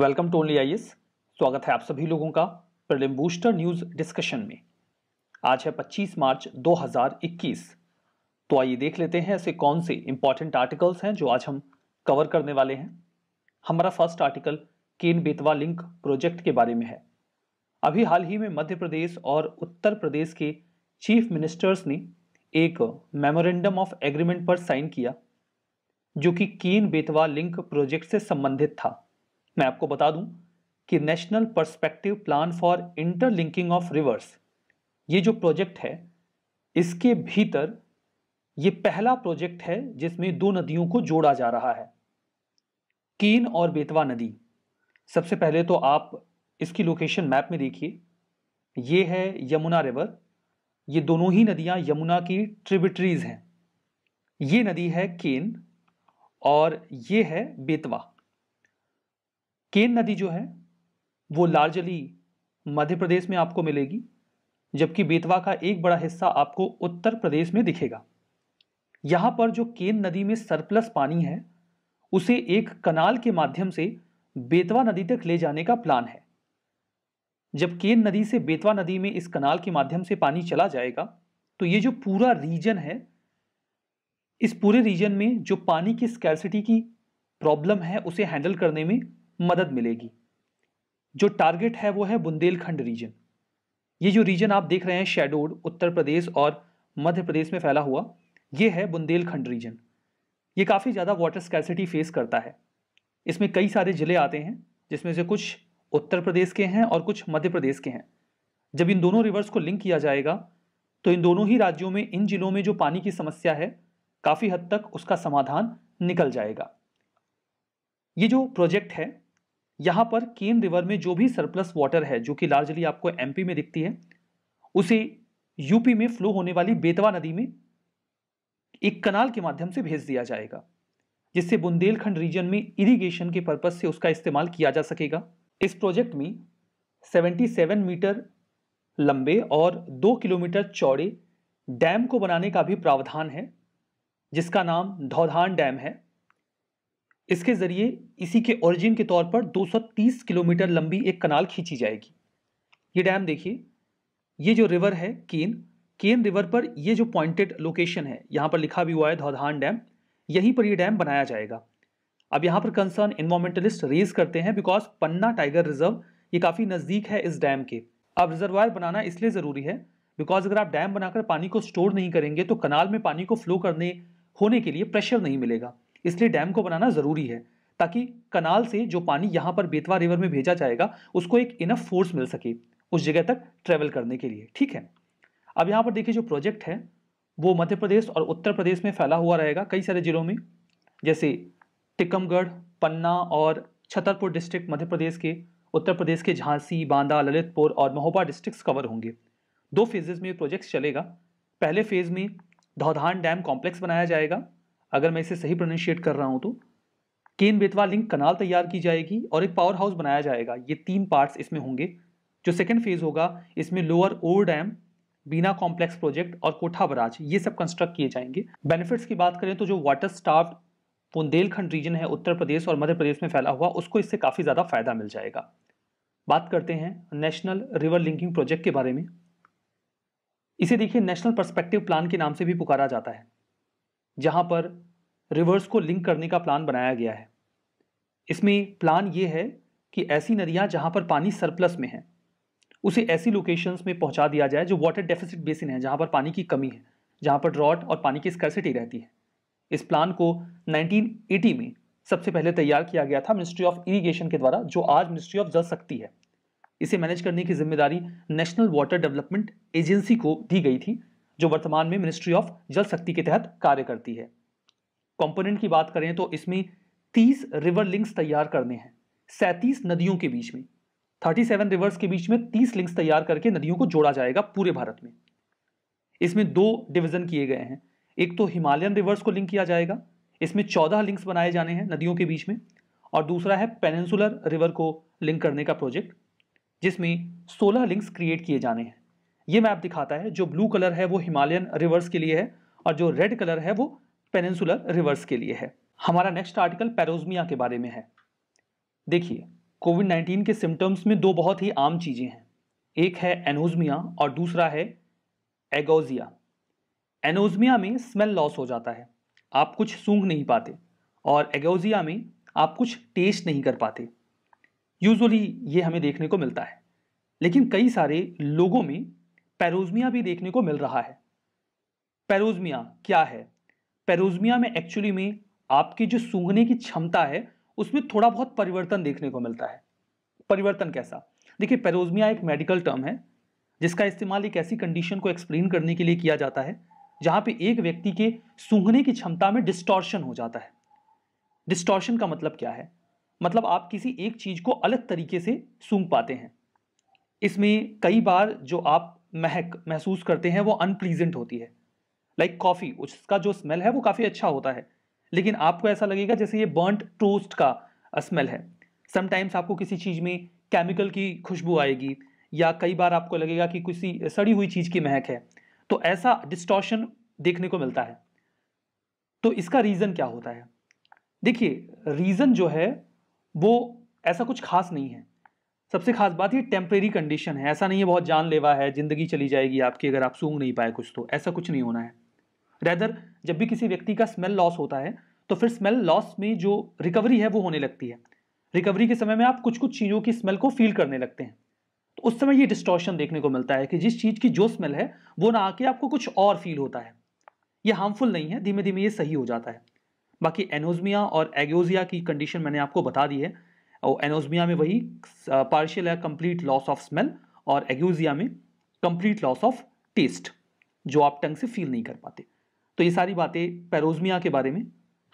welcome to only I स्वागत है आप सभी लोगों का प्रलिम बूस्टर न्यूज़ डिस्कशन में आज है 25 मार्च 2021 तो आइए देख लेते हैं ऐसे कौन से इंपॉर्टेंट आर्टिकल्स हैं जो आज हम कवर करने वाले हैं हमारा first article Ken Betwa link project के बारे में है अभी हाल ही में मध्य प्रदेश और उत्तर प्रदेश के चीफ मिनिस्टर्स ने एक मेमोरेंडम ऑफ एग्रीमेंट पर साइन किया जो कि केन बेतवा लिंक प्रोजेक्ट से संबंधित था मैं आपको बता दूं कि national perspective plan for interlinking of rivers ये जो प्रोजेक्ट है इसके भीतर ये पहला प्रोजेक्ट है जिसमें दो नदियों को जोड़ा जा रहा है कीन और बेतवा नदी सबसे पहले तो आप इसकी लोकेशन मैप में देखिए ये है यमुना रिवर ये दोनों ही नदियां यमुना की ट्रिबिटरीज हैं ये नदी है केन और ये है बेतवा केन नदी जो है वो लार्जली मध्य प्रदेश में आपको मिलेगी जबकि बेतवा का एक बड़ा हिस्सा आपको उत्तर प्रदेश में दिखेगा यहाँ पर जो केन नदी में सरप्लस पानी है उसे एक कनाल के माध्यम से बेतवा नदी तक ले जाने का प्लान है जब केन नदी से बेतवा नदी में इस कनाल के माध्यम से पानी चला जाएगा तो ये जो पूरा रीजन है इस पूरे रीजन में जो पानी की स्कैरसिटी की प्रॉब्लम है उसे हैंडल करने में मदद मिलेगी जो टारगेट है वो है बुंदेलखंड रीजन ये जो रीजन आप देख रहे हैं शेडोड उत्तर प्रदेश और मध्य प्रदेश में फैला हुआ ये है बुंदेलखंड रीजन ये काफ़ी ज़्यादा वाटर स्कैसिटी फेस करता है इसमें कई सारे ज़िले आते हैं जिसमें से कुछ उत्तर प्रदेश के हैं और कुछ मध्य प्रदेश के हैं जब इन दोनों रिवर्स को लिंक किया जाएगा तो इन दोनों ही राज्यों में इन जिलों में जो पानी की समस्या है काफ़ी हद तक उसका समाधान निकल जाएगा ये जो प्रोजेक्ट है यहाँ पर केन रिवर में जो भी सरप्लस वाटर है जो कि लार्जली आपको एमपी में दिखती है उसे यूपी में फ्लो होने वाली बेतवा नदी में एक कनाल के माध्यम से भेज दिया जाएगा जिससे बुंदेलखंड रीजन में इरिगेशन के पर्पज से उसका इस्तेमाल किया जा सकेगा इस प्रोजेक्ट में 77 मीटर लंबे और 2 किलोमीटर चौड़े डैम को बनाने का भी प्रावधान है जिसका नाम धौधान डैम है इसके ज़रिए इसी के ओरिजिन के तौर पर 230 किलोमीटर लंबी एक कनाल खींची जाएगी ये डैम देखिए ये जो रिवर है केन केन रिवर पर ये जो पॉइंटेड लोकेशन है यहाँ पर लिखा भी हुआ है धौधान डैम यहीं पर ये डैम बनाया जाएगा अब यहाँ पर कंसर्न इन्वायरमेंटलिस्ट रेज करते हैं बिकॉज पन्ना टाइगर रिजर्व ये काफ़ी नज़दीक है इस डैम के अब रिजर्वायर बनाना इसलिए ज़रूरी है बिकॉज अगर आप डैम बनाकर पानी को स्टोर नहीं करेंगे तो कनाल में पानी को फ्लो करने होने के लिए प्रेशर नहीं मिलेगा इसलिए डैम को बनाना ज़रूरी है ताकि कनाल से जो पानी यहाँ पर बेतवा रिवर में भेजा जाएगा उसको एक इनफ फोर्स मिल सके उस जगह तक ट्रेवल करने के लिए ठीक है अब यहाँ पर देखिए जो प्रोजेक्ट है वो मध्य प्रदेश और उत्तर प्रदेश में फैला हुआ रहेगा कई सारे ज़िलों में जैसे टिकमगढ़ पन्ना और छतरपुर डिस्ट्रिक्ट मध्य प्रदेश के उत्तर प्रदेश के झांसी बांदा ललितपुर और महोबा डिस्ट्रिक्ट्स कवर होंगे दो फेजेस में ये प्रोजेक्ट्स चलेगा पहले फेज़ में धौधान डैम कॉम्प्लेक्स बनाया जाएगा अगर मैं इसे सही प्रोनशिएट कर रहा हूँ तो केन बेतवा लिंक कनाल तैयार की जाएगी और एक पावर हाउस बनाया जाएगा ये तीन पार्ट्स इसमें होंगे जो सेकेंड फेज होगा इसमें lower Orr dam Bina complex project और कोठा बराज ये सब कंस्ट्रक्ट किए जाएंगे बेनिफिट्स की बात करें तो जो वाटर स्टाफ बुंदेलखंड रीजन है उत्तर प्रदेश और मध्य प्रदेश में फैला हुआ उसको इससे काफ़ी ज़्यादा फायदा मिल जाएगा बात करते हैं नेशनल रिवर लिंकिंग प्रोजेक्ट के बारे में इसे देखिए नेशनल परस्पेक्टिव प्लान के नाम से भी पुकारा जाता है जहां पर रिवर्स को लिंक करने का प्लान बनाया गया है इसमें प्लान ये है कि ऐसी नदियां जहां पर पानी सरप्लस में है उसे ऐसी लोकेशंस में पहुंचा दिया जाए जो वाटर डेफिसिट बेसिन है जहां पर पानी की कमी है जहां पर ड्रॉट और पानी की स्कर्सिटी रहती है इस प्लान को 1980 में सबसे पहले तैयार किया गया था मिनिस्ट्री ऑफ इरीगेशन के द्वारा जो आज मिनिस्ट्री ऑफ जल शक्ति है इसे मैनेज करने की जिम्मेदारी नेशनल वाटर डेवलपमेंट एजेंसी को दी गई थी जो वर्तमान में मिनिस्ट्री ऑफ जल शक्ति के तहत कार्य करती है कंपोनेंट की बात करें तो इसमें 30 रिवर लिंक्स तैयार करने हैं सैंतीस नदियों के बीच में 37 रिवर्स के बीच में 30 लिंक्स तैयार करके नदियों को जोड़ा जाएगा पूरे भारत में इसमें दो डिवीजन किए गए हैं एक तो हिमालयन रिवर्स को लिंक किया जाएगा इसमें 14 लिंक्स बनाए जाने हैं नदियों के बीच में और दूसरा है पेनेंसुलर रिवर को लिंक करने का प्रोजेक्ट जिसमें सोलह लिंक्स क्रिएट किए जाने हैं ये मैप दिखाता है जो ब्लू कलर है वो हिमालयन रिवर्स के लिए है और जो रेड कलर है वो पेनेंसुलर रिवर्स के लिए है हमारा नेक्स्ट आर्टिकल पेरोजमिया के बारे में है देखिए कोविड 19 के सिम्टम्स में दो बहुत ही आम चीज़ें हैं एक है एनोजमिया और दूसरा है एगोजिया एनोजमिया में स्मेल लॉस हो जाता है आप कुछ सूंघ नहीं पाते और एगोजिया में आप कुछ टेस्ट नहीं कर पाते यूजुअली ये हमें देखने को मिलता है लेकिन कई सारे लोगों में पेरोजमिया भी देखने को मिल रहा है पेरोजमिया क्या है पेरोजमिया में एक्चुअली में आपकी जो सूंघने की क्षमता है उसमें थोड़ा बहुत परिवर्तन देखने को मिलता है परिवर्तन कैसा देखिए पेरोजमिया एक मेडिकल टर्म है जिसका इस्तेमाल एक ऐसी कंडीशन को एक्सप्लेन करने के लिए किया जाता है जहाँ पे एक व्यक्ति के सूंघने की क्षमता में डिस्टॉर्शन हो जाता है डिस्टॉर्शन का मतलब क्या है मतलब आप किसी एक चीज़ को अलग तरीके से सूंघ पाते हैं इसमें कई बार जो आप महक महसूस करते हैं वो अनप्लीजेंट होती है लाइक like कॉफ़ी उसका जो स्मेल है वो काफ़ी अच्छा होता है लेकिन आपको ऐसा लगेगा जैसे ये बर्नड टोस्ट का स्मेल है समटाइम्स आपको किसी चीज़ में केमिकल की खुशबू आएगी या कई बार आपको लगेगा कि किसी सड़ी हुई चीज़ की महक है तो ऐसा डिस्टॉशन देखने को मिलता है तो इसका रीज़न क्या होता है देखिए रीज़न जो है वो ऐसा कुछ खास नहीं है सबसे खास बात ये टेम्परेरी कंडीशन है ऐसा नहीं है बहुत जानलेवा है ज़िंदगी चली जाएगी आपकी अगर आप सूंघ नहीं पाए कुछ तो ऐसा कुछ नहीं होना है रेदर जब भी किसी व्यक्ति का स्मेल लॉस होता है तो फिर स्मेल लॉस में जो रिकवरी है वो होने लगती है रिकवरी के समय में आप कुछ कुछ चीज़ों की स्मेल को फील करने लगते हैं तो उस समय ये डिस्टॉर्शन देखने को मिलता है कि जिस चीज़ की जो स्मेल है वो ना आके आपको कुछ और फील होता है ये हार्मफुल नहीं है धीमे धीमे ये सही हो जाता है बाकी एनोजमिया और एग्योजिया की कंडीशन मैंने आपको बता दी है और एनोजमिया में वही पार्शियल uh, या कंप्लीट लॉस ऑफ स्मेल और एग्यूजिया में कंप्लीट लॉस ऑफ टेस्ट जो आप टंग से फील नहीं कर पाते तो ये सारी बातें पैरोजमिया के बारे में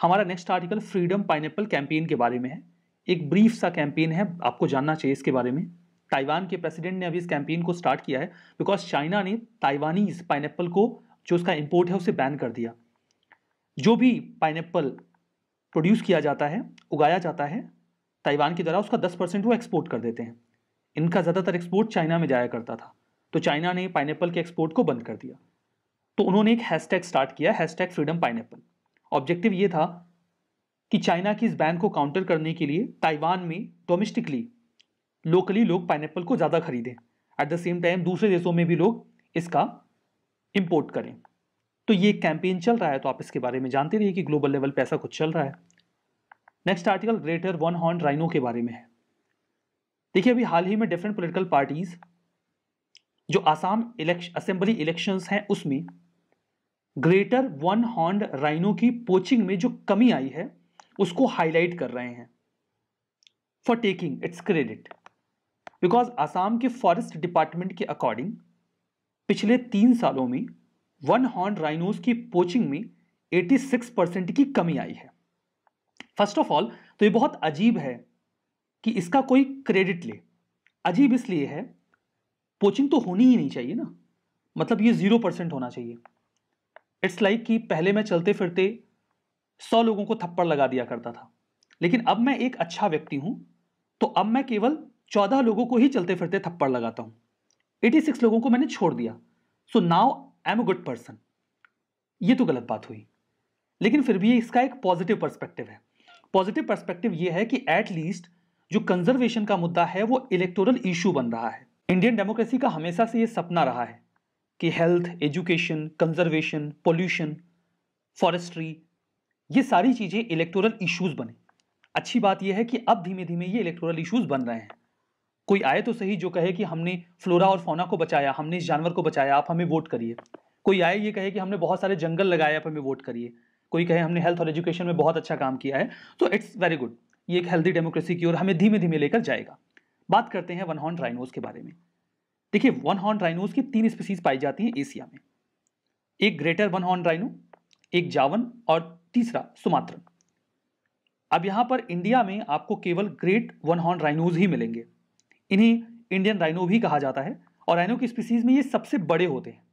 हमारा next article freedom pineapple campaign के बारे में है एक ब्रीफ सा कैंपेन है आपको जानना चाहिए इसके बारे में ताइवान के प्रेसिडेंट ने अभी इस कैंपेन को स्टार्ट किया है बिकॉज चाइना ने ताइवानी इस पाइनएप्पल को जो उसका इम्पोर्ट है उसे बैन कर दिया जो भी पाइनएप्पल प्रोड्यूस किया जाता है उगाया जाता है ताइवान की तरह उसका दस परसेंट वो एक्सपोर्ट कर देते हैं इनका ज़्यादातर एक्सपोर्ट चाइना में जाया करता था तो चाइना ने पाइन के एक्सपोर्ट को बंद कर दिया तो उन्होंने एक हैशटैग स्टार्ट किया हैशटैग फ्रीडम पाइन ऑब्जेक्टिव ये था कि चाइना की इस बैन को काउंटर करने के लिए ताइवान में डोमेस्टिकली लोकली लोग पाइन को ज़्यादा खरीदें एट द सेम टाइम दूसरे देशों में भी लोग इसका इम्पोर्ट करें तो ये कैंपेन चल रहा है तो आप इसके बारे में जानते रहिए कि ग्लोबल लेवल पे ऐसा कुछ चल रहा है next article greater one horn rhino के बारे में है देखिए अभी हाल ही में डिफरेंट पोलिटिकल पार्टीज जो आसाम असेंबली इलेक्शंस हैं उसमें ग्रेटर वन हॉर्न राइनो की पोचिंग में जो कमी आई है उसको हाईलाइट कर रहे हैं for taking its credit because Assam के फॉरेस्ट डिपार्टमेंट के अकॉर्डिंग पिछले तीन सालों में वन हॉर्न राइनोज की पोचिंग में 86 परसेंट की कमी आई है फर्स्ट ऑफ ऑल तो ये बहुत अजीब है कि इसका कोई क्रेडिट ले अजीब इसलिए है पोचिंग तो होनी ही नहीं चाहिए ना मतलब ये ज़ीरो परसेंट होना चाहिए इट्स लाइक like कि पहले मैं चलते फिरते सौ लोगों को थप्पड़ लगा दिया करता था लेकिन अब मैं एक अच्छा व्यक्ति हूँ तो अब मैं केवल चौदह लोगों को ही चलते फिरते थप्पड़ लगाता हूँ एटी सिक्स लोगों को मैंने छोड़ दिया so now I am a good person ये तो गलत बात हुई लेकिन फिर भी इसका एक पॉजिटिव पर्सपेक्टिव है पॉजिटिव पर्सपेक्टिव ये है कि एटलीस्ट जो कंजर्वेशन का मुद्दा है वो इलेक्टोरल इशू बन रहा है इंडियन डेमोक्रेसी का हमेशा से ये सपना रहा है कि health education conservation pollution forestry ये सारी चीज़ें इलेक्टोरल इश्यूज बने अच्छी बात यह है कि अब धीमे धीमे ये इलेक्टोरल इश्यूज बन रहे हैं कोई आए तो सही जो कहे कि हमने फ्लोरा और फोना को बचाया हमने इस जानवर को बचाया आप हमें वोट करिए कोई आए ये कहे कि हमने बहुत सारे जंगल लगाए आप हमें वोट करिए कोई कहे हमने हेल्थ और एजुकेशन में बहुत अच्छा काम किया है तो इट्स वेरी गुड ये एक हेल्दी डेमोक्रेसी की ओर हमें धीमे धीमे लेकर जाएगा बात करते हैं वन हॉर्न राइनोज के बारे में देखिए वन हॉर्न राइनोज की तीन स्पीसीज पाई जाती हैं एशिया में एक ग्रेटर वन हॉर्न राइनो एक जावन और तीसरा सुमात्र अब यहां पर इंडिया में आपको केवल ग्रेट वन हॉर्न राइनोज ही मिलेंगे इन्हें इंडियन राइनो भी कहा जाता है और राइनो की स्पीसीज में ये सबसे बड़े होते हैं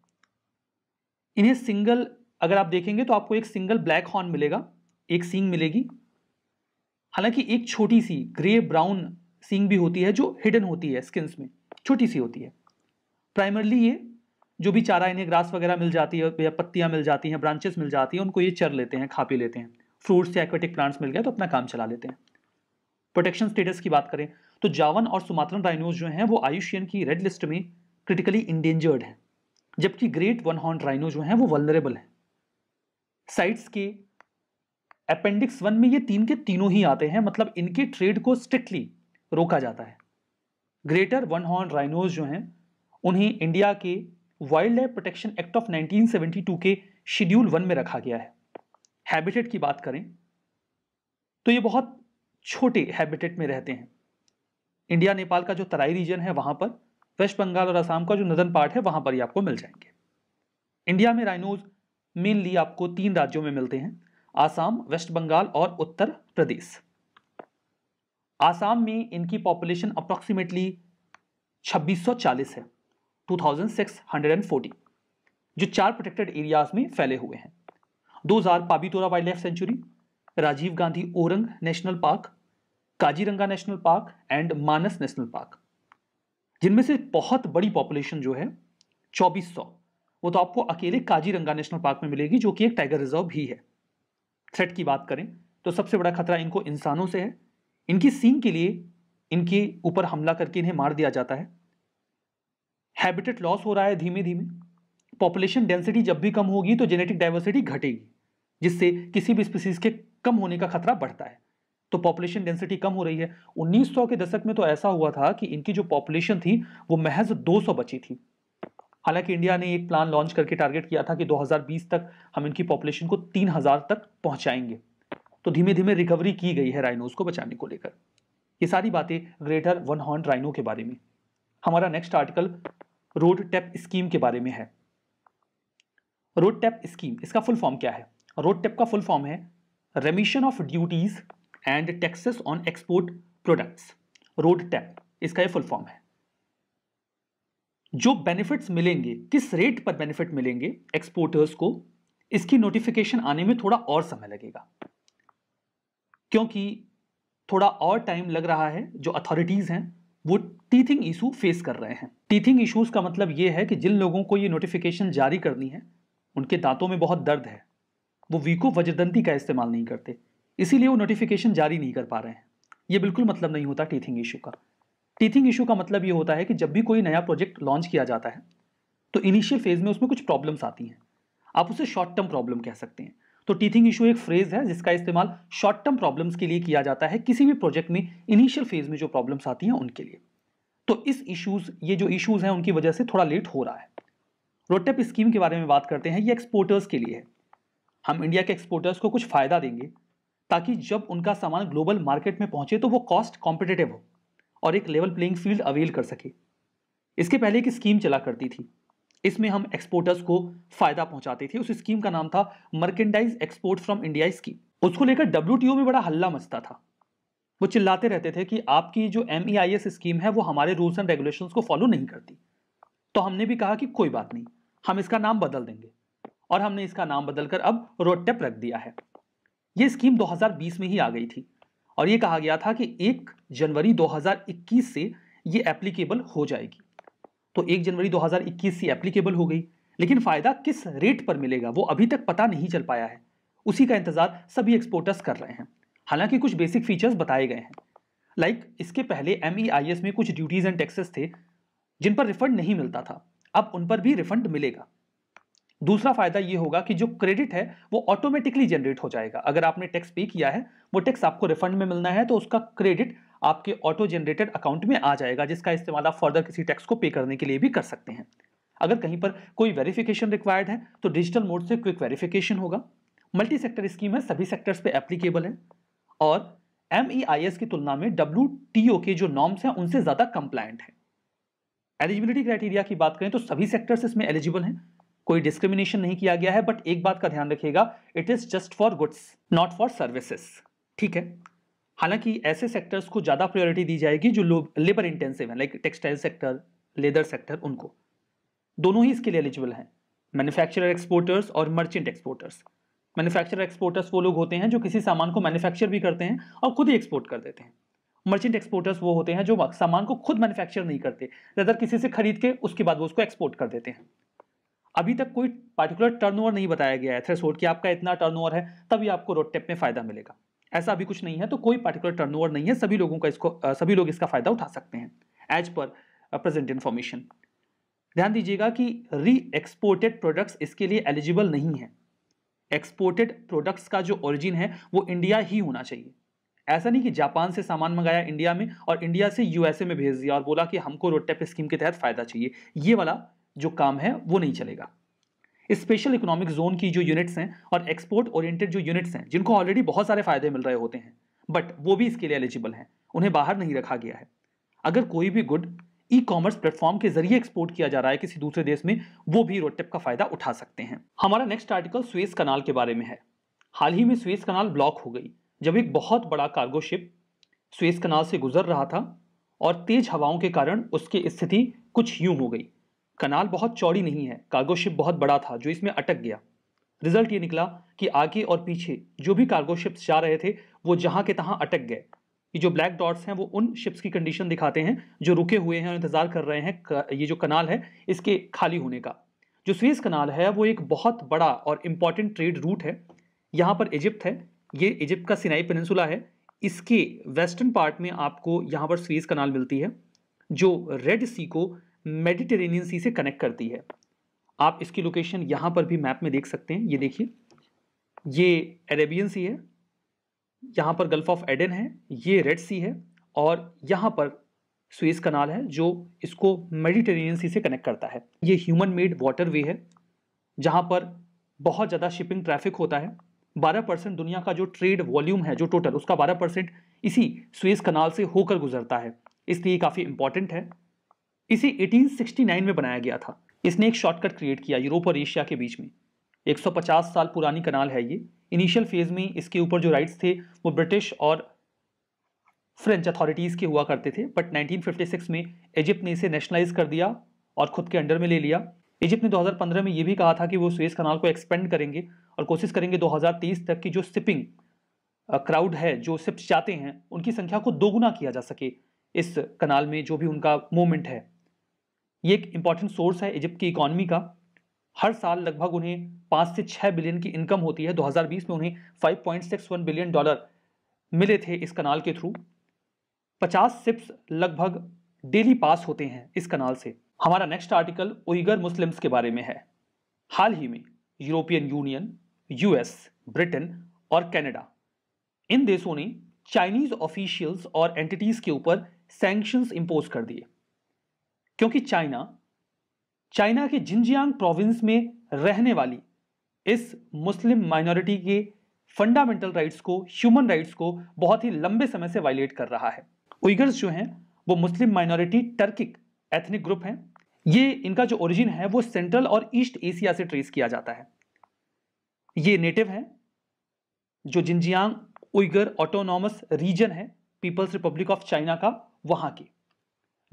इन्हें सिंगल अगर आप देखेंगे तो आपको एक सिंगल ब्लैक हॉर्न मिलेगा एक सींग मिलेगी हालांकि एक छोटी सी ग्रे ब्राउन सींग भी होती है जो हिडन होती है स्किन्स में छोटी सी होती है प्राइमरली ये जो भी चारा इन्हें ग्रास वगैरह मिल जाती है या पत्तियाँ मिल जाती हैं ब्रांचेस मिल जाती हैं उनको ये चर लेते हैं खा पी लेते हैं फ्रूट्स या एक्वेटिक प्लांट्स मिल गया तो अपना काम चला लेते हैं प्रोटेक्शन स्टेटस की बात करें तो जावन और सुमात्रन राइनोज जो हैं वो आयुष्यन की रेड लिस्ट में क्रिटिकली इंडेंजर्ड हैं जबकि ग्रेट वन हॉर्न राइनो जो हैं वो वलरेबल हैं साइट्स के अपेंडिक्स वन में ये तीन के तीनों ही आते हैं मतलब इनके ट्रेड को स्ट्रिक्टली रोका जाता है ग्रेटर वन हॉर्न राइनोज जो हैं उन्हें इंडिया के wild life protection act of 1972 के शेड्यूल वन में रखा गया है हैबिटेट की बात करें तो ये बहुत छोटे हैबिटेट में रहते हैं इंडिया नेपाल का जो तराई रीजन है वहाँ पर वेस्ट बंगाल और आसाम का जो नदन पार्ट है वहाँ पर ही आपको मिल जाएंगे इंडिया में राइनोज मेनली आपको तीन राज्यों में मिलते हैं आसाम वेस्ट बंगाल और उत्तर प्रदेश आसाम में इनकी पॉपुलेशन अप्रॉक्सीमेटली 2640 है 2640 जो चार प्रोटेक्टेड एरियाज में फैले हुए हैं दो हजार Pobitora wild life sanctuary Rajiv Gandhi Orang national park Kaziranga national park and Manas national park जिनमें से बहुत बड़ी पॉपुलेशन जो है 2400 वो तो आपको अकेले काजीरंगा नेशनल पार्क में मिलेगी जो कि एक टाइगर रिजर्व भी है थ्रेट की बात करें तो सबसे बड़ा खतरा इनको इंसानों से है इनकी सींग के लिए इनके ऊपर हमला करके इन्हें मार दिया जाता है हैबिटेट लॉस हो रहा है धीमे धीमे पॉपुलेशन डेंसिटी जब भी कम होगी तो जेनेटिक डाइवर्सिटी घटेगी जिससे किसी भी स्पीसीज के कम होने का खतरा बढ़ता है तो पॉपुलेशन डेंसिटी कम हो रही है 1900 के दशक में तो ऐसा हुआ था कि इनकी जो पॉपुलेशन थी वो महज 200 बची थी हालांकि इंडिया ने एक प्लान लॉन्च करके टारगेट किया था कि 2020 तक हम इनकी पॉपुलेशन को 3000 तक पहुंचाएंगे तो धीमे धीमे रिकवरी की गई है राइनोज को बचाने को लेकर ये सारी बातें ग्रेटर वन हॉर्न राइनो के बारे में हमारा next article RoDTEP scheme के बारे में है रोड टैप स्कीम इसका फुल फॉर्म क्या है रोड टैप का फुल फॉर्म है remission of duties and taxes on export products RoDTEP इसका ये फुल फॉर्म है जो बेनिफिट्स मिलेंगे किस रेट पर बेनिफिट मिलेंगे एक्सपोर्टर्स को इसकी नोटिफिकेशन आने में थोड़ा और समय लगेगा क्योंकि थोड़ा और टाइम लग रहा है जो अथॉरिटीज़ हैं वो टीथिंग इशू फेस कर रहे हैं टीथिंग इशूज़ का मतलब ये है कि जिन लोगों को ये नोटिफिकेशन जारी करनी है उनके दांतों में बहुत दर्द है वो वीको वजदंती का इस्तेमाल नहीं करते इसीलिए वो नोटिफिकेशन जारी नहीं कर पा रहे हैं ये बिल्कुल मतलब नहीं होता टीथिंग इशू का टीथिंग इशू का मतलब ये होता है कि जब भी कोई नया प्रोजेक्ट लॉन्च किया जाता है तो इनिशियल फेज में उसमें कुछ प्रॉब्लम्स आती हैं आप उसे शॉर्ट टर्म प्रॉब्लम कह सकते हैं तो टीथिंग इशू एक फ्रेज है जिसका इस्तेमाल शॉर्ट टर्म प्रॉब्लम्स के लिए किया जाता है किसी भी प्रोजेक्ट में इनिशियल फेज में जो प्रॉब्लम्स आती हैं उनके लिए तो इस इश्यूज ये जो इश्यूज हैं उनकी वजह से थोड़ा लेट हो रहा है रोटेप स्कीम के बारे में बात करते हैं ये एक्सपोर्टर्स के लिए है हम इंडिया के एक्सपोर्टर्स को कुछ फ़ायदा देंगे ताकि जब उनका सामान ग्लोबल मार्केट में पहुंचे तो वो कॉस्ट कॉम्पिटेटिव हो और एक लेवल प्लेइंग फील्ड अवेल कर सके इसके पहले एक स्कीम चला करती थी इसमें हम एक्सपोर्टर्स को फायदा पहुंचाते थे उस स्कीम का नाम था merchandise export from India scheme उसको लेकर डब्ल्यू में बड़ा हल्ला मचता था वो चिल्लाते रहते थे कि आपकी जो एम स्कीम e है वो हमारे रूल्स एंड रेगुलेशन को फॉलो नहीं करती तो हमने भी कहा कि कोई बात नहीं हम इसका नाम बदल देंगे और हमने इसका नाम बदलकर अब रोटेप रख दिया है ये स्कीम 2020 में ही आ गई थी और ये कहा गया था कि एक जनवरी 2021 से ये एप्लीकेबल हो जाएगी तो एक जनवरी 2021 से एप्लीकेबल हो गई लेकिन फ़ायदा किस रेट पर मिलेगा वो अभी तक पता नहीं चल पाया है उसी का इंतज़ार सभी एक्सपोर्टर्स कर रहे हैं हालांकि कुछ बेसिक फीचर्स बताए गए हैं लाइक like, इसके पहले एम e में कुछ ड्यूटीज़ एंड टैक्सेस थे जिन पर रिफंड नहीं मिलता था अब उन पर भी रिफंड मिलेगा दूसरा फायदा ये होगा कि जो क्रेडिट है वो ऑटोमेटिकली जनरेट हो जाएगा अगर आपने टैक्स पे किया है वो टैक्स आपको रिफंड में मिलना है तो उसका क्रेडिट आपके ऑटो जनरेटेड अकाउंट में आ जाएगा जिसका इस्तेमाल आप फर्दर किसी टैक्स को पे करने के लिए भी कर सकते हैं अगर कहीं पर कोई वेरिफिकेशन रिक्वायर्ड है तो डिजिटल मोड से क्विक वेरिफिकेशन होगा मल्टी सेक्टर स्कीम है सभी सेक्टर्स पे एप्लीकेबल है और एम e की तुलना में डब्ल्यू के जो नॉर्म्स हैं उनसे ज़्यादा कंप्लायंट है एलिजिबिलिटी क्राइटेरिया की बात करें तो सभी सेक्टर्स इसमें एलिजिबल हैं कोई डिस्क्रिमिनेशन नहीं किया गया है बट एक बात का ध्यान रखिएगा it is just for goods not for services ठीक है हालांकि ऐसे सेक्टर्स को ज़्यादा प्रायोरिटी दी जाएगी जो लोग लेबर इंटेंसिव है like textile sector leather sector उनको दोनों ही इसके लिए एलिजिबल हैं मैन्युफैक्चरर एक्सपोर्टर्स और मर्चेंट एक्सपोर्टर्स मैन्युफैक्चरर एक्सपोर्टर्स वो लोग होते हैं जो किसी सामान को मैन्युफैक्चर भी करते हैं और खुद ही एक्सपोर्ट कर देते हैं मर्चेंट एक्सपोर्टर्स वो होते हैं जो सामान को खुद मैन्युफैक्चर नहीं करते ज़्यादा किसी से खरीद के उसके बाद वो उसको एक्सपोर्ट कर देते हैं अभी तक कोई पार्टिकुलर टर्नओवर नहीं बताया गया है थ्रेसोल्ड कि आपका इतना टर्नओवर है तभी आपको रोड टेप में फायदा मिलेगा ऐसा अभी कुछ नहीं है तो कोई पार्टिकुलर टर्नओवर नहीं है सभी लोगों का इसको सभी लोग इसका फायदा उठा सकते हैं एज पर प्रेजेंट इन्फॉर्मेशन ध्यान दीजिएगा कि री एक्सपोर्टेड प्रोडक्ट्स इसके लिए एलिजिबल नहीं है एक्सपोर्टेड प्रोडक्ट्स का जो ओरिजिन है वो इंडिया ही होना चाहिए ऐसा नहीं कि जापान से सामान मंगाया इंडिया में और इंडिया से यूएसए में भेज दिया और बोला कि हमको रोड टेप स्कीम के तहत फायदा चाहिए ये वाला जो काम है वो नहीं चलेगा स्पेशल इकोनॉमिक जोन की जो यूनिट्स हैं और एक्सपोर्ट ओरिएंटेड जो यूनिट्स हैं जिनको ऑलरेडी बहुत सारे फायदे मिल रहे होते हैं बट वो भी इसके लिए एलिजिबल हैं उन्हें बाहर नहीं रखा गया है अगर कोई भी गुड ई कॉमर्स प्लेटफॉर्म के जरिए एक्सपोर्ट किया जा रहा है किसी दूसरे देश में वो भी रोड टेप का फायदा उठा सकते हैं हमारा नेक्स्ट आर्टिकल स्वेस कनाल के बारे में है हाल ही में स्वेस कनाल ब्लॉक हो गई जब एक बहुत बड़ा कार्गो शिप स्वेस कनाल से गुजर रहा था और तेज हवाओं के कारण उसकी स्थिति कुछ यूं हो गई कनाल बहुत चौड़ी नहीं है कार्गो शिप बहुत बड़ा था जो इसमें अटक गया रिजल्ट ये निकला कि आगे और पीछे जो भी कार्गो शिप्स जा रहे थे वो जहाँ के तहाँ अटक गए ये जो ब्लैक डॉट्स हैं वो उन शिप्स की कंडीशन दिखाते हैं जो रुके हुए हैं और इंतज़ार कर रहे हैं ये जो कनाल है इसके खाली होने का जो स्वेज कनाल है वो एक बहुत बड़ा और इम्पॉर्टेंट ट्रेड रूट है यहाँ पर इजिप्ट है ये इजिप्ट का सिनाई पेनसुला है इसके वेस्टर्न पार्ट में आपको यहाँ पर स्वेज कनाल मिलती है जो रेड सी को मेडिटेरेनियन सी से कनेक्ट करती है आप इसकी लोकेशन यहाँ पर भी मैप में देख सकते हैं ये देखिए ये अरेबियन सी है यहाँ पर गल्फ ऑफ एडन है ये रेड सी है और यहाँ पर स्वेस कनाल है जो इसको मेडिटेरेनियन सी से कनेक्ट करता है ये ह्यूमन मेड वाटर वे है जहाँ पर बहुत ज़्यादा शिपिंग ट्रैफिक होता है 12 परसेंट दुनिया का जो ट्रेड वॉल्यूम है जो टोटल उसका 12 परसेंट इसी स्वेस कनाल से होकर गुजरता है इसलिए काफ़ी इंपॉर्टेंट है इसे 1869 में बनाया गया था इसने एक शॉर्टकट क्रिएट किया यूरोप और एशिया के बीच में 150 साल पुरानी कनाल है ये इनिशियल फेज में इसके ऊपर जो राइट्स थे वो ब्रिटिश और फ्रेंच अथॉरिटीज़ के हुआ करते थे बट 1956 में इजिप्ट ने इसे नेशनलाइज कर दिया और खुद के अंडर में ले लिया इजिप्ट ने 2015 में ये भी कहा था कि वो स्वेज कनाल को एक्सपेंड करेंगे और कोशिश करेंगे 2030 तक की जो शिपिंग क्राउड है जो शिप्स जाते हैं उनकी संख्या को दोगुना किया जा सके इस कनाल में जो भी उनका मूवमेंट है ये एक इंपॉर्टेंट सोर्स है इजिप्ट की इकॉनमी का हर साल लगभग उन्हें पाँच से छः बिलियन की इनकम होती है 2020 में उन्हें 5.61 बिलियन डॉलर मिले थे इस कनाल के थ्रू 50 सिप्स लगभग डेली पास होते हैं इस कनाल से हमारा नेक्स्ट आर्टिकल उइगर मुस्लिम्स के बारे में है हाल ही में यूरोपियन यूनियन यूएस ब्रिटेन और कनाडा इन देशों ने चाइनीज ऑफिशियल्स और एंटिटीज के ऊपर सेंक्शंस इम्पोज कर दिए क्योंकि चाइना चाइना के जिंजियांग प्रोविंस में रहने वाली इस मुस्लिम माइनॉरिटी के फंडामेंटल राइट्स को ह्यूमन राइट्स को बहुत ही लंबे समय से वायलेट कर रहा है उइगर्स जो हैं वो Muslim minority Turkic ethnic group हैं ये इनका जो ओरिजिन है वो सेंट्रल और ईस्ट एशिया से ट्रेस किया जाता है ये नेटिव हैं जो जिंजियांग उइगर ऑटोनॉमस रीजन है पीपल्स रिपब्लिक ऑफ चाइना का वहां की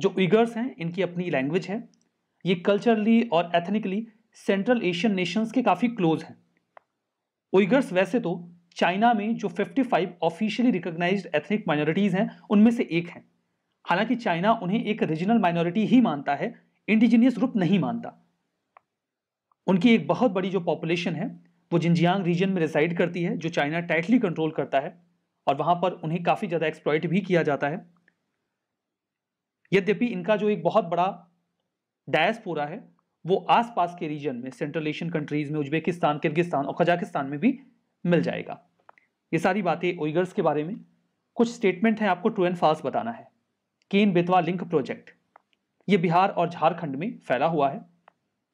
जो उइगर्स हैं इनकी अपनी लैंग्वेज है ये कल्चरली और एथनिकली सेंट्रल एशियन नेशंस के काफ़ी क्लोज हैं उइगर्स वैसे तो चाइना में जो 55 ऑफिशियली रिकॉग्नाइज्ड एथनिक माइनॉरिटीज़ हैं उनमें से एक हैं हालांकि चाइना उन्हें एक रीजनल माइनॉरिटी ही मानता है इंडिजीनियस ग्रुप नहीं मानता उनकी एक बहुत बड़ी जो पॉपुलेशन है वो जिंजियांग रीजन में रिसाइड करती है जो चाइना टाइटली कंट्रोल करता है और वहाँ पर उन्हें काफ़ी ज़्यादा एक्सप्लॉयट भी किया जाता है यद्यपि इनका जो एक बहुत बड़ा डायस्पोरा है वो आसपास के रीजन में सेंट्रल एशियन कंट्रीज में उज्बेकिस्तान किर्गिस्तान और कजाकिस्तान में भी मिल जाएगा ये सारी बातें ओइगर्स के बारे में कुछ स्टेटमेंट हैं आपको ट्रू एंड फॉल्स बताना है केन बेतवा लिंक प्रोजेक्ट ये बिहार और झारखंड में फैला हुआ है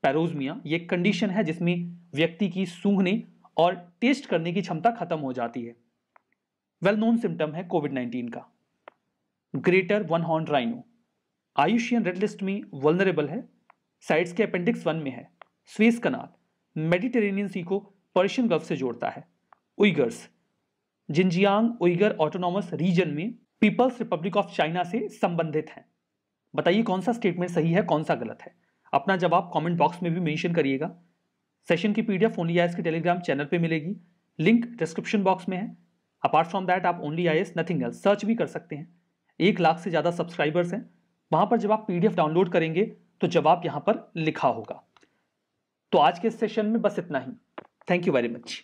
पैरोजमिया ये कंडीशन है जिसमें व्यक्ति की सूंघने और टेस्ट करने की क्षमता खत्म हो जाती है वेल नोन सिम्टम है कोविड नाइन्टीन का greater one horn rhino IUCN red list में वलनरेबल है साइट्स के अपेंडिक्स वन में है स्वेस कनाल मेडिटेरेनियन सी को पर्शियन गल्फ से जोड़ता है Uyghurs Xinjiang Uyghur autonomous Region में पीपल्स रिपब्लिक ऑफ चाइना से संबंधित हैं बताइए कौन सा स्टेटमेंट सही है कौन सा गलत है अपना जवाब कमेंट बॉक्स में भी मेंशन करिएगा सेशन की पीडीएफ ओनली आई के टेलीग्राम चैनल पे मिलेगी लिंक डिस्क्रिप्शन बॉक्स में है अपार्ट फ्रॉम दैट आप only I nothing else search भी कर सकते हैं एक लाख से ज़्यादा सब्सक्राइबर्स हैं वहां पर जब आप पीडीएफ डाउनलोड करेंगे तो जवाब यहां पर लिखा होगा तो आज के सेशन में बस इतना ही थैंक यू वेरी मच